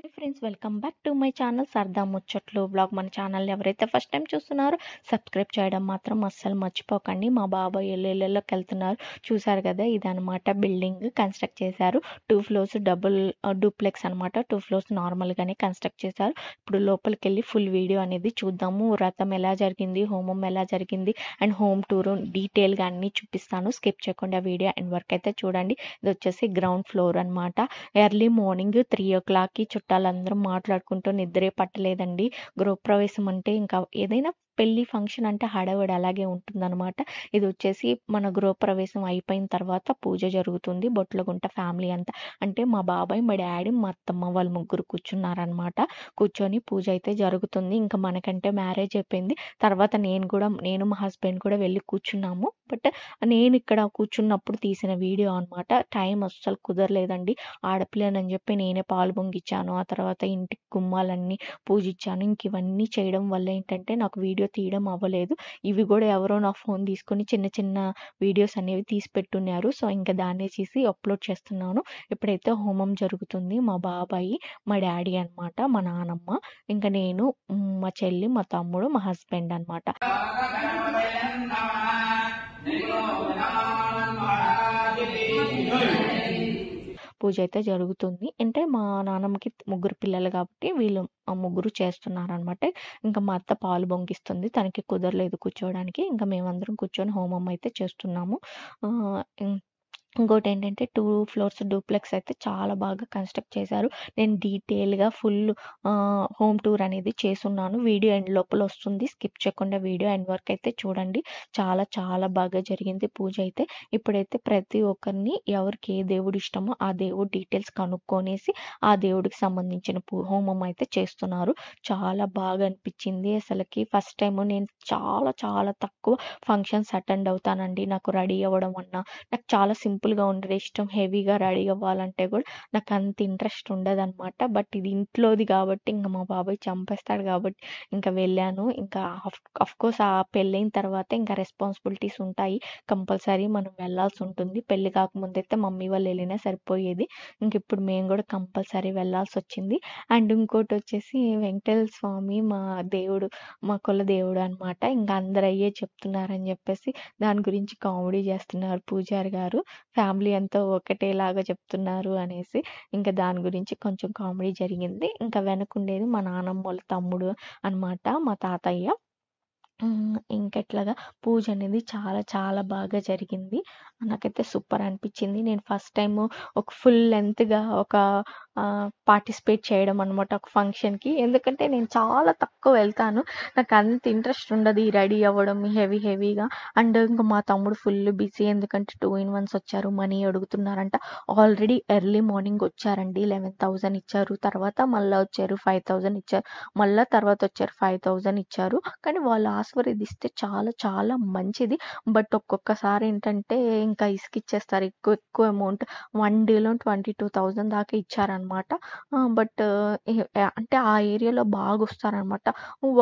hey friends welcome back to my channel సరదా ముచ్చట్లు blog మన ఛానల్ ఎవరైతే ఫస్ట్ టైం చూస్తున్నారో సబ్స్క్రైబ్ చేయడం మాత్రం అస్సలు మర్చిపోకండి మా బాబాయ్ ఎల్లెళ్ళలోకి వెళ్తున్నారు చూసారు కదా ఇదనమాట బిల్డింగ్ కన్స్ట్రక్ట్ చేశారు టూ ఫ్లోర్స్ డబుల్ డూప్లెక్స్ అనమాట టూ ఫ్లోర్స్ నార్మల్గానే కన్స్ట్రక్ట్ చేశారు ఇప్పుడు లోపలికి వెళ్ళి ఫుల్ వీడియో అనేది చూద్దాము వ్రతం ఎలా జరిగింది హోమం ఎలా జరిగింది అండ్ హోమ్ టూర్ డీటెయిల్గా అన్నీ చూపిస్తాను స్కిప్ చేయకుండా వీడియో అండ్ వర్క్ అయితే చూడండి ఇది వచ్చేసి గ్రౌండ్ ఫ్లోర్ అనమాట ఎర్లీ మార్నింగ్ త్రీ ఓ క్లాక్కి చుట్టూ చుట్టాలందరూ మాట్లాడుకుంటూ నిద్రే పట్టలేదండి గృహప్రవేశం అంటే ఇంకా ఏదైనా పెళ్లి ఫంక్షన్ అంటే హడావిడి అలాగే ఉంటుందన్నమాట ఇది వచ్చేసి మన గృహప్రవేశం అయిపోయిన తర్వాత పూజ జరుగుతుంది బొట్లగుంట ఫ్యామిలీ అంతా అంటే మా బాబాయ్ మా డాడీ మా అత్తమ్మ వాళ్ళు ముగ్గురు కూర్చున్నారనమాట కూర్చొని పూజ అయితే జరుగుతుంది ఇంకా మనకంటే మ్యారేజ్ అయిపోయింది తర్వాత నేను కూడా నేను మా హస్బెండ్ కూడా వెళ్ళి కూర్చున్నాము బట్ నేను ఇక్కడ కూర్చున్నప్పుడు తీసిన వీడియో అనమాట టైం అస్సలు కుదరలేదండి ఆడపిల్లనని చెప్పి నేనే పాలు పొంగిచ్చాను ఆ తర్వాత ఇంటికి గుమ్మాలన్నీ పూజిచ్చాను ఇంక ఇవన్నీ చేయడం వల్ల ఏంటంటే నాకు వీడియో వీడియో తీయడం అవ్వలేదు ఇవి కూడా ఎవరో నా ఫోన్ తీసుకొని చిన్న చిన్న వీడియోస్ అనేవి తీసి పెట్టున్నారు సో ఇంకా దాన్నే చేసి అప్లోడ్ చేస్తున్నాను ఇప్పుడైతే హోమం జరుగుతుంది మా బాబాయి మా డాడీ అనమాట మా నానమ్మ ఇంకా నేను మా చెల్లి మా తమ్ముడు మా హస్బెండ్ అనమాట పూజ అయితే జరుగుతుంది అంటే మా నాన్నమ్మకి ముగ్గురు పిల్లలు కాబట్టి వీళ్ళు ఆ ముగ్గురు అనమాట ఇంకా మా అత్త పాలు బొంగిస్తుంది తనకి కుదరలేదు కూర్చోవడానికి ఇంకా మేమందరం కూర్చొని హోమం అయితే చేస్తున్నాము ఇంకోటి ఏంటంటే టూ ఫ్లోర్స్ డూప్లెక్స్ అయితే చాలా బాగా కన్స్ట్రక్ట్ చేశారు నేను డీటెయిల్గా ఫుల్ హోమ్ టూర్ అనేది చేస్తున్నాను వీడియో ఎండ్ లోపల వస్తుంది స్కిప్ చేయకుండా వీడియో ఎండ్ వర్క్ అయితే చూడండి చాలా చాలా బాగా జరిగింది పూజ అయితే ఇప్పుడైతే ప్రతి ఒక్కరిని ఎవరికి ఏ దేవుడు ఇష్టమో ఆ దేవుడు డీటెయిల్స్ కనుక్కొనేసి ఆ దేవుడికి సంబంధించిన హోమం అయితే చేస్తున్నారు చాలా బాగా అనిపించింది అసలుకి ఫస్ట్ టైం నేను చాలా చాలా తక్కువ ఫంక్షన్స్ అటెండ్ అవుతానండి నాకు రెడీ అవ్వడం అన్నా నాకు చాలా సింపుల్ సింపుల్గా ఉండడం ఇష్టం హెవీగా రెడీ అవ్వాలంటే కూడా నాకు అంత ఇంట్రెస్ట్ ఉండదు అనమాట బట్ ఇది ఇంట్లోది కాబట్టి ఇంకా మా బాబాయ్ చంపేస్తాడు కాబట్టి ఇంకా వెళ్ళాను ఇంకా అఫ్ కోర్స్ ఆ పెళ్ళైన తర్వాత ఇంకా రెస్పాన్సిబిలిటీస్ ఉంటాయి కంపల్సరీ మనం వెళ్ళాల్సి ఉంటుంది పెళ్ళి కాకముందు అయితే మమ్మీ వాళ్ళు వెళ్ళినా సరిపోయేది ఇంక ఇప్పుడు మేము కూడా కంపల్సరీ వెళ్ళాల్సి వచ్చింది అండ్ ఇంకోటి వచ్చేసి వెంకటేశ్వర స్వామి మా దేవుడు మా కుల దేవుడు అనమాట ఇంకా అందరు అయ్యే చెప్తున్నారని చెప్పేసి దాని గురించి కామెడీ చేస్తున్నారు పూజారి గారు ఫ్యామిలీ అంతా ఒకటేలాగా చెప్తున్నారు అనేసి ఇంకా దాని గురించి కొంచెం కామెడీ జరిగింది ఇంకా వెనకుండేది మా నానమ్మ వాళ్ళ తమ్ముడు అనమాట మా తాతయ్య ఇంకెట్లాగా పూజ అనేది చాలా చాలా బాగా జరిగింది నాకైతే సూపర్ అనిపించింది నేను ఫస్ట్ టైము ఒక ఫుల్ లెంత్గా ఒక పార్టిసిపేట్ చేయడం అనమాట ఒక ఫంక్షన్కి ఎందుకంటే నేను చాలా తక్కువ వెళ్తాను నాకు అంత ఇంట్రెస్ట్ ఉండదు ఈ రెడీ అవ్వడం హెవీ హెవీగా అండ్ ఇంకా మా తమ్ముడు ఫుల్ బిజీ ఎందుకంటే టూ ఇన్ వన్స్ వచ్చారు మనీ అడుగుతున్నారంట ఆల్రెడీ ఎర్లీ మార్నింగ్ వచ్చారండి లెవెన్ థౌజండ్ ఇచ్చారు తర్వాత మళ్ళీ వచ్చారు ఫైవ్ థౌజండ్ ఇచ్చారు మళ్ళీ తర్వాత వచ్చారు ఫైవ్ థౌజండ్ ఇచ్చారు కానీ వాళ్ళు ఆశీర్వదిస్తే చాలా చాలా మంచిది బట్ ఒక్కొక్కసారి ఏంటంటే ఇంకా ఇసుకిచ్చేస్తారు ఎక్కువ ఎక్కువ అమౌంట్ వన్ డేలో ట్వంటీ టూ థౌజండ్ దాకా ఇచ్చారనమాట అనమాట బట్ అంటే ఆ ఏరియాలో బాగా వస్తారనమాట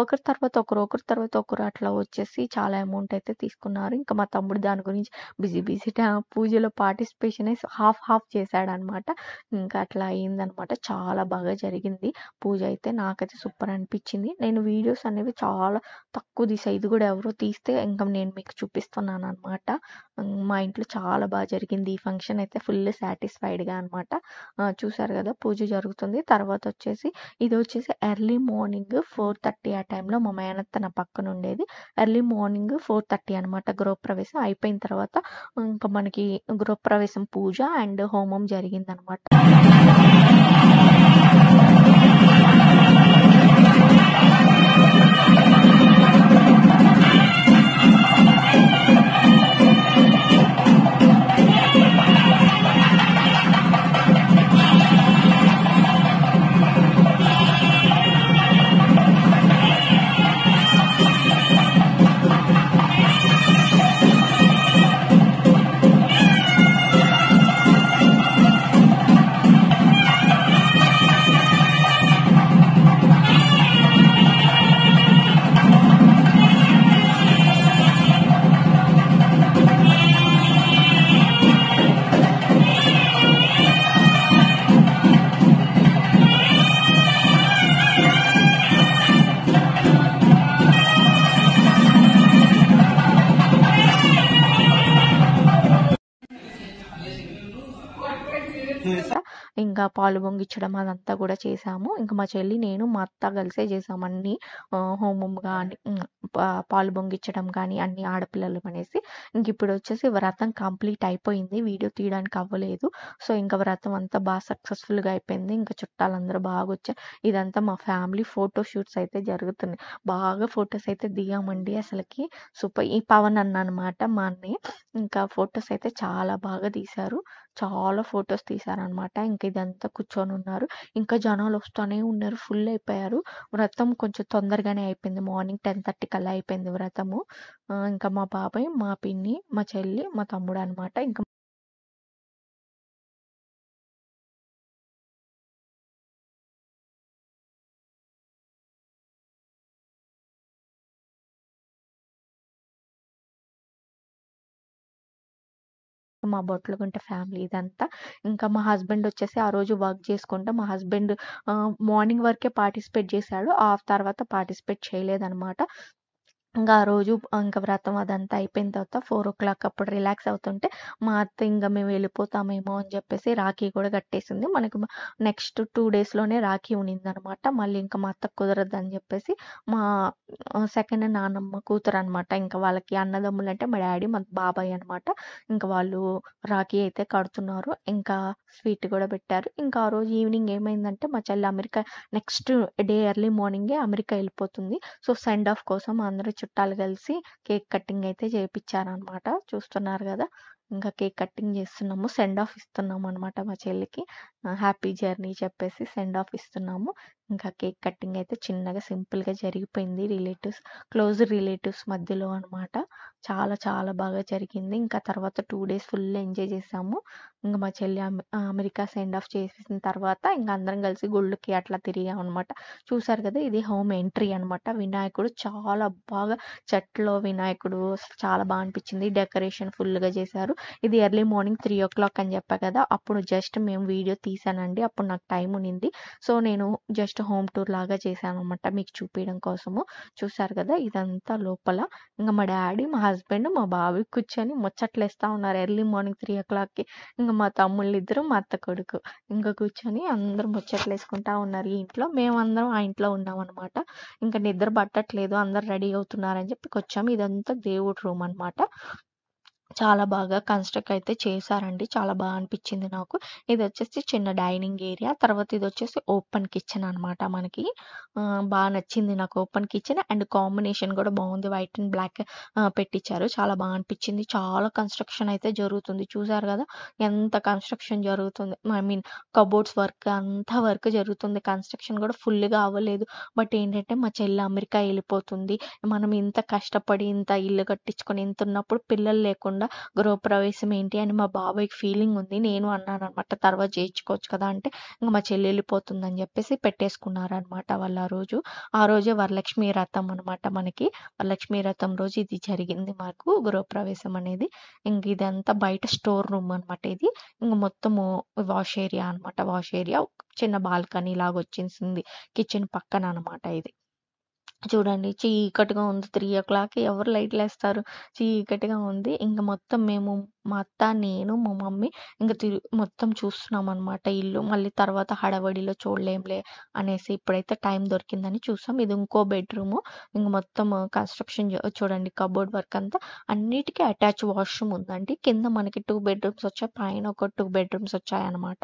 ఒకరి తర్వాత ఒకరు ఒకరి తర్వాత ఒకరు అట్లా వచ్చేసి చాలా అమౌంట్ అయితే తీసుకున్నారు ఇంకా మా తమ్ముడు దాని గురించి బిజీ బిజీ పూజలో పార్టిసిపేషన్ హాఫ్ హాఫ్ చేశాడనమాట ఇంకా అట్లా అయిందనమాట చాలా బాగా జరిగింది పూజ అయితే నాకైతే సూపర్ అనిపించింది నేను వీడియోస్ అనేవి చాలా తక్కువ తీసా ఇది కూడా ఎవరో తీస్తే ఇంకా నేను మీకు చూపిస్తున్నాను అనమాట మా ఇంట్లో చాలా బాగా జరిగింది ఈ ఫంక్షన్ అయితే ఫుల్ సాటిస్ఫైడ్గా అనమాట చూసారు కదా పూజ జరుగుతుంది తర్వాత వచ్చేసి ఇది వచ్చేసి ఎర్లీ మార్నింగ్ ఫోర్ థర్టీ ఆ టైంలో మా మేనత్ తన పక్కన ఉండేది ఎర్లీ మార్నింగ్ ఫోర్ థర్టీ అనమాట గృహప్రవేశం అయిపోయిన తర్వాత ఇంకా మనకి గృహప్రవేశం పూజ అండ్ హోమం జరిగిందనమాట ఇంకా పాలు పొంగిచ్చడం అదంతా కూడా చేసాము ఇంకా మా చెల్లి నేను మా అత్త కలిసే చేసాము అన్ని హోమం కానీ పాలు పొంగిచ్చడం కానీ అన్ని ఆడపిల్లలు అనేసి ఇంక ఇప్పుడు వచ్చేసి వ్రతం కంప్లీట్ అయిపోయింది వీడియో తీయడానికి అవ్వలేదు సో ఇంకా వ్రతం అంతా బాగా సక్సెస్ఫుల్గా అయిపోయింది ఇంకా చుట్టాలందరూ బాగా వచ్చారు ఇదంతా మా ఫ్యామిలీ ఫోటో షూట్స్ అయితే జరుగుతున్నాయి బాగా ఫొటోస్ అయితే దిగామండి అసలుకి సూపర్ ఈ పవన్ అన్న అనమాట మా అన్నయ్య ఇంకా ఫొటోస్ అయితే చాలా బాగా తీశారు చాలా ఫొటోస్ తీశారనమాట ఇంక ఇదంతా కూర్చొని ఉన్నారు ఇంకా జనాలు వస్తూనే ఉన్నారు ఫుల్ అయిపోయారు వ్రతం కొంచెం తొందరగానే అయిపోయింది మార్నింగ్ టెన్ థర్టీ కల్లా అయిపోయింది వ్రతము ఇంకా మా బాబాయ్ మా పిన్ని మా చెల్లి మా తమ్ముడు అనమాట ఇంకా మా గుంట ఫ్యామిలీ ఇదంతా ఇంకా మా హస్బెండ్ వచ్చేసి ఆ రోజు వర్క్ చేసుకుంటా మా హస్బెండ్ మార్నింగ్ వరకే పార్టిసిపేట్ చేశాడు ఆ తర్వాత పార్టిసిపేట్ చేయలేదన్నమాట ఇంకా ఆ రోజు ఇంకా వ్రతం అదంతా అయిపోయిన తర్వాత ఫోర్ ఓ క్లాక్ అప్పుడు రిలాక్స్ అవుతుంటే మా అత్త ఇంకా మేము వెళ్ళిపోతామేమో అని చెప్పేసి రాఖీ కూడా కట్టేసింది మనకి నెక్స్ట్ టూ డేస్లోనే రాఖీ ఉనింది అనమాట మళ్ళీ ఇంకా మా అత్త కుదరదు అని చెప్పేసి మా సెకండ్ నానమ్మ కూతురు అనమాట ఇంకా వాళ్ళకి అన్నదమ్ములు అంటే మా డాడీ మా బాబాయ్ అనమాట ఇంకా వాళ్ళు రాఖీ అయితే కడుతున్నారు ఇంకా స్వీట్ కూడా పెట్టారు ఇంకా ఆ రోజు ఈవినింగ్ ఏమైందంటే మా చెల్లి అమెరికా నెక్స్ట్ డే ఎర్లీ మార్నింగే అమెరికా వెళ్ళిపోతుంది సో సెండ్ ఆఫ్ కోసం అందరూ చుట్టాలు కలిసి కేక్ కటింగ్ అయితే చేయించారనమాట చూస్తున్నారు కదా ఇంకా కేక్ కటింగ్ చేస్తున్నాము సెండ్ ఆఫ్ ఇస్తున్నాము అనమాట మా చెల్లికి హ్యాపీ జర్నీ చెప్పేసి సెండ్ ఆఫ్ ఇస్తున్నాము ఇంకా కేక్ కటింగ్ అయితే చిన్నగా సింపుల్గా జరిగిపోయింది రిలేటివ్స్ క్లోజ్ రిలేటివ్స్ మధ్యలో అనమాట చాలా చాలా బాగా జరిగింది ఇంకా తర్వాత టూ డేస్ ఫుల్ ఎంజాయ్ చేసాము ఇంకా మా చెల్లి అమెరికా సెండ్ ఆఫ్ చేసేసిన తర్వాత ఇంకా అందరం కలిసి గుళ్ళకి అట్లా తిరిగాం అనమాట చూసారు కదా ఇది హోమ్ ఎంట్రీ అనమాట వినాయకుడు చాలా బాగా చెట్లో వినాయకుడు చాలా బాగా అనిపించింది డెకరేషన్ ఫుల్గా చేశారు ఇది early morning three o'clock అని చెప్పా కదా అప్పుడు జస్ట్ మేము వీడియో తీసానండి అప్పుడు నాకు టైం ఉనింది సో నేను జస్ట్ హోమ్ టూర్ లాగా చేశాను అనమాట మీకు చూపించడం కోసము చూసారు కదా ఇదంతా లోపల ఇంకా మా డాడీ మా హస్బెండ్ మా బాబు కూర్చొని ముచ్చట్లేస్తూ ఉన్నారు ఎర్లీ మార్నింగ్ త్రీ ఓ క్లాక్కి ఇంకా మా తమ్ముళ్ళు ఇద్దరు మా అత్త కొడుకు ఇంకా కూర్చొని అందరూ ముచ్చట్లేసుకుంటా ఉన్నారు ఈ ఇంట్లో మేమందరం ఆ ఇంట్లో ఉన్నాం అనమాట ఇంకా నిద్ర పట్టట్లేదు అందరు రెడీ అవుతున్నారని చెప్పి వచ్చాము ఇదంతా దేవుడి రూమ్ అనమాట చాలా బాగా కన్స్ట్రక్ట్ అయితే చేశారండి చాలా బాగా అనిపించింది నాకు ఇది వచ్చేసి చిన్న డైనింగ్ ఏరియా తర్వాత ఇది వచ్చేసి ఓపెన్ కిచెన్ అనమాట మనకి బాగా నచ్చింది నాకు ఓపెన్ కిచెన్ అండ్ కాంబినేషన్ కూడా బాగుంది వైట్ అండ్ బ్లాక్ పెట్టించారు చాలా బాగా అనిపించింది చాలా కన్స్ట్రక్షన్ అయితే జరుగుతుంది చూసారు కదా ఎంత కన్స్ట్రక్షన్ జరుగుతుంది ఐ మీన్ కబోర్డ్స్ వర్క్ అంత వర్క్ జరుగుతుంది కన్స్ట్రక్షన్ కూడా ఫుల్గా అవ్వలేదు బట్ ఏంటంటే మా చెల్లి అమెరికా వెళ్ళిపోతుంది మనం ఇంత కష్టపడి ఇంత ఇల్లు కట్టించుకొని ఇంత ఉన్నప్పుడు పిల్లలు లేకుండా కూడా గృహప్రవేశం ఏంటి అని మా బాబాయ్కి ఫీలింగ్ ఉంది నేను అన్నాను అనమాట తర్వాత చేయించుకోవచ్చు కదా అంటే ఇంకా మా చెల్లి వెళ్ళిపోతుందని చెప్పేసి అనమాట వాళ్ళు ఆ రోజు ఆ రోజే వరలక్ష్మీ రథం అనమాట మనకి వరలక్ష్మీ రథం రోజు ఇది జరిగింది మాకు గృహప్రవేశం అనేది ఇంక ఇదంతా బయట స్టోర్ రూమ్ అనమాట ఇది ఇంక మొత్తము వాష్ ఏరియా అనమాట వాష్ ఏరియా చిన్న బాల్కనీ లాగా వచ్చేసింది కిచెన్ పక్కన అనమాట ఇది చూడండి చీకటిగా ఉంది త్రీ ఓ క్లాక్ ఎవరు లైట్లు వేస్తారు చీకటిగా ఉంది ఇంకా మొత్తం మేము మా అత్త నేను మా మమ్మీ ఇంకా తిరు మొత్తం చూస్తున్నాం అనమాట ఇల్లు మళ్ళీ తర్వాత హడావడిలో చూడలేంలే అనేసి ఇప్పుడైతే టైం దొరికిందని చూసాం ఇది ఇంకో బెడ్రూము ఇంక మొత్తం కన్స్ట్రక్షన్ చూడండి కబోర్డ్ వర్క్ అంతా అన్నిటికీ అటాచ్ వాష్రూమ్ ఉందండి కింద మనకి టూ బెడ్రూమ్స్ వచ్చాయి పైన ఒక టూ బెడ్రూమ్స్ వచ్చాయన్నమాట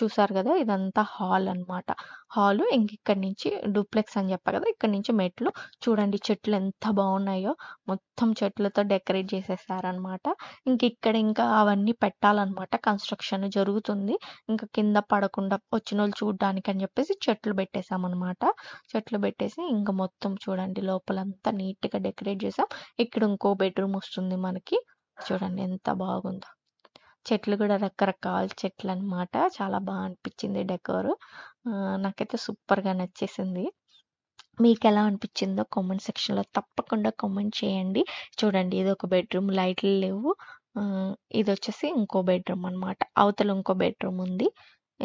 చూసారు కదా ఇదంతా హాల్ అనమాట హాల్ ఇంక ఇక్కడ నుంచి డూప్లెక్స్ అని చెప్పారు కదా ఇక్కడ నుంచి మెట్లు చూడండి చెట్లు ఎంత బాగున్నాయో మొత్తం చెట్లతో డెకరేట్ చేసేసారనమాట ఇంక ఇక్కడ ఇంకా అవన్నీ పెట్టాలన్నమాట కన్స్ట్రక్షన్ జరుగుతుంది ఇంకా కింద పడకుండా వచ్చిన వాళ్ళు చూడడానికి అని చెప్పేసి చెట్లు పెట్టేసామన్నమాట చెట్లు పెట్టేసి ఇంకా మొత్తం చూడండి లోపలంతా నీట్గా డెకరేట్ చేసాం ఇక్కడ ఇంకో బెడ్రూమ్ వస్తుంది మనకి చూడండి ఎంత బాగుందో చెట్లు కూడా రకరకాల చెట్లు అనమాట చాలా బాగా అనిపించింది డెకోరు నాకైతే సూపర్గా నచ్చేసింది మీకు ఎలా అనిపించిందో కామెంట్ సెక్షన్లో తప్పకుండా కామెంట్ చేయండి చూడండి ఇది ఒక బెడ్రూమ్ లైట్లు లేవు ఇది వచ్చేసి ఇంకో బెడ్రూమ్ అనమాట అవతల ఇంకో బెడ్రూమ్ ఉంది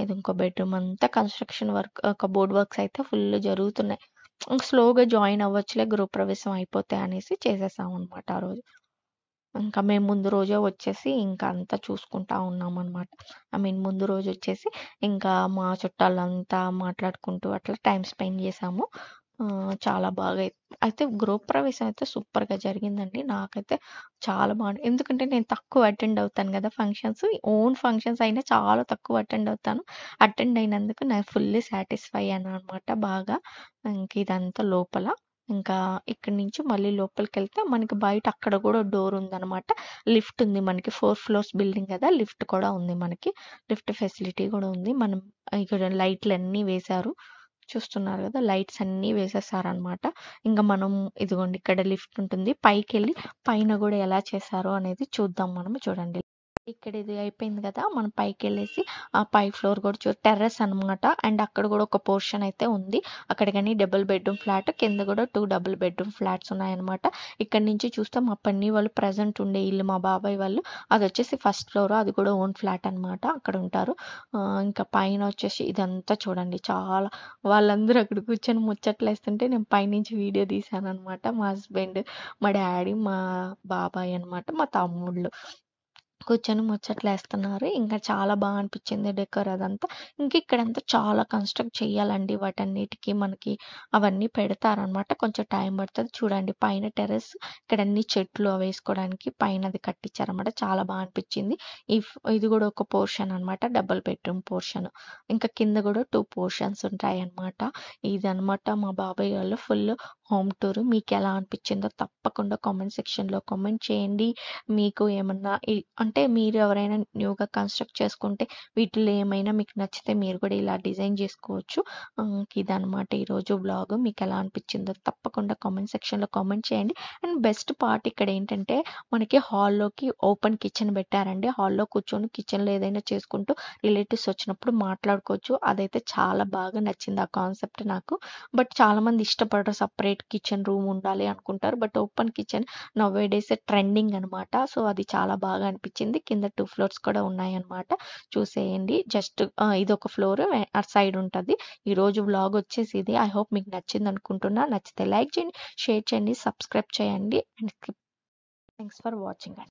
ఇది ఇంకో బెడ్రూమ్ అంతా కన్స్ట్రక్షన్ వర్క్ ఒక బోర్డ్ వర్క్స్ అయితే ఫుల్ జరుగుతున్నాయి స్లోగా జాయిన్ అవ్వచ్చులే గృహప్రవేశం అయిపోతాయి అనేసి చేసేసాం అనమాట ఆ రోజు ఇంకా మేము ముందు రోజే వచ్చేసి ఇంకా అంతా చూసుకుంటా ఉన్నాం అనమాట ఐ మీన్ ముందు రోజు వచ్చేసి ఇంకా మా చుట్టాలంతా మాట్లాడుకుంటూ అట్లా టైం స్పెండ్ చేసాము చాలా బాగా అయితే గృహప్రవేశం అయితే సూపర్ గా జరిగిందండి నాకైతే చాలా బాగుంది ఎందుకంటే నేను తక్కువ అటెండ్ అవుతాను కదా ఫంక్షన్స్ ఓన్ ఫంక్షన్స్ అయినా చాలా తక్కువ అటెండ్ అవుతాను అటెండ్ అయినందుకు నేను ఫుల్లీ సాటిస్ఫై అయ్యాను అనమాట బాగా ఇంక ఇదంతా లోపల ఇంకా ఇక్కడి నుంచి మళ్ళీ లోపలికి వెళ్తే మనకి బయట అక్కడ కూడా డోర్ ఉందన్నమాట లిఫ్ట్ ఉంది మనకి ఫోర్ ఫ్లోర్స్ బిల్డింగ్ కదా లిఫ్ట్ కూడా ఉంది మనకి లిఫ్ట్ ఫెసిలిటీ కూడా ఉంది మనం ఇక్కడ లైట్లు అన్నీ వేశారు చూస్తున్నారు కదా లైట్స్ అన్నీ వేసేసారనమాట ఇంకా మనం ఇదిగోండి ఇక్కడ లిఫ్ట్ ఉంటుంది పైకి వెళ్ళి పైన కూడా ఎలా చేశారో అనేది చూద్దాం మనం చూడండి ఇక్కడ ఇది అయిపోయింది కదా మనం పైకి వెళ్ళేసి ఆ పై ఫ్లోర్ కూడా చూ టెర్రస్ అనమాట అండ్ అక్కడ కూడా ఒక పోర్షన్ అయితే ఉంది అక్కడ కానీ డబుల్ బెడ్రూమ్ ఫ్లాట్ కింద కూడా టూ డబుల్ బెడ్రూమ్ ఫ్లాట్స్ ఉన్నాయన్నమాట ఇక్కడ నుంచి చూస్తే మా పన్ని వాళ్ళు ప్రజెంట్ ఉండే ఇల్లు మా బాబాయ్ వాళ్ళు అది వచ్చేసి ఫస్ట్ ఫ్లోర్ అది కూడా ఓన్ ఫ్లాట్ అనమాట అక్కడ ఉంటారు ఇంకా పైన వచ్చేసి ఇదంతా చూడండి చాలా వాళ్ళందరూ అక్కడ కూర్చొని ముచ్చట్లు వేస్తుంటే నేను పైనుంచి వీడియో తీశాను అనమాట మా హస్బెండ్ మా డాడీ మా బాబాయ్ అనమాట మా తమ్ముళ్ళు కూర్చొని ముచ్చట్లేస్తున్నారు ఇంకా చాలా బాగా అనిపించింది డెకర్ అదంతా ఇంక ఇక్కడంతా చాలా కన్స్ట్రక్ట్ చేయాలండి వాటన్నిటికీ మనకి అవన్నీ పెడతారనమాట కొంచెం టైం పడుతుంది చూడండి పైన టెర్రస్ ఇక్కడ అన్ని చెట్లు వేసుకోవడానికి పైన అది కట్టించారనమాట చాలా బాగా అనిపించింది ఇది కూడా ఒక పోర్షన్ అనమాట డబుల్ బెడ్రూమ్ పోర్షన్ ఇంకా కింద కూడా టూ పోర్షన్స్ ఉంటాయి అనమాట ఇది అనమాట మా బాబాయ్ వాళ్ళు ఫుల్ హోమ్ టూర్ మీకు ఎలా అనిపించిందో తప్పకుండా కామెంట్ సెక్షన్లో కామెంట్ చేయండి మీకు ఏమన్నా అంటే మీరు ఎవరైనా న్యూగా కన్స్ట్రక్ట్ చేసుకుంటే వీటిలో ఏమైనా మీకు నచ్చితే మీరు కూడా ఇలా డిజైన్ చేసుకోవచ్చు ఇది అనమాట ఈరోజు బ్లాగ్ మీకు ఎలా అనిపించిందో తప్పకుండా కామెంట్ సెక్షన్లో కామెంట్ చేయండి అండ్ బెస్ట్ పార్ట్ ఇక్కడ ఏంటంటే మనకి హాల్లోకి ఓపెన్ కిచెన్ పెట్టారండి హాల్లో కూర్చొని కిచెన్లో ఏదైనా చేసుకుంటూ రిలేటివ్స్ వచ్చినప్పుడు మాట్లాడుకోవచ్చు అదైతే చాలా బాగా నచ్చింది ఆ కాన్సెప్ట్ నాకు బట్ చాలామంది ఇష్టపడరు సపరేట్ కిచెన్ రూమ్ ఉండాలి అనుకుంటారు but open kitchen nowadays trending అనమాట సో అది చాలా బాగా అనిపించింది వచ్చింది కింద టూ ఫ్లోర్స్ కూడా ఉన్నాయన్నమాట చూసేయండి జస్ట్ ఇది ఒక ఫ్లోర్ అటు సైడ్ ఉంటుంది ఈ రోజు బ్లాగ్ వచ్చేసి ఇది ఐ హోప్ మీకు నచ్చింది అనుకుంటున్నా నచ్చితే లైక్ చేయండి షేర్ చేయండి సబ్స్క్రైబ్ చేయండి అండ్ థ్యాంక్స్ ఫర్ వాచింగ్ అండి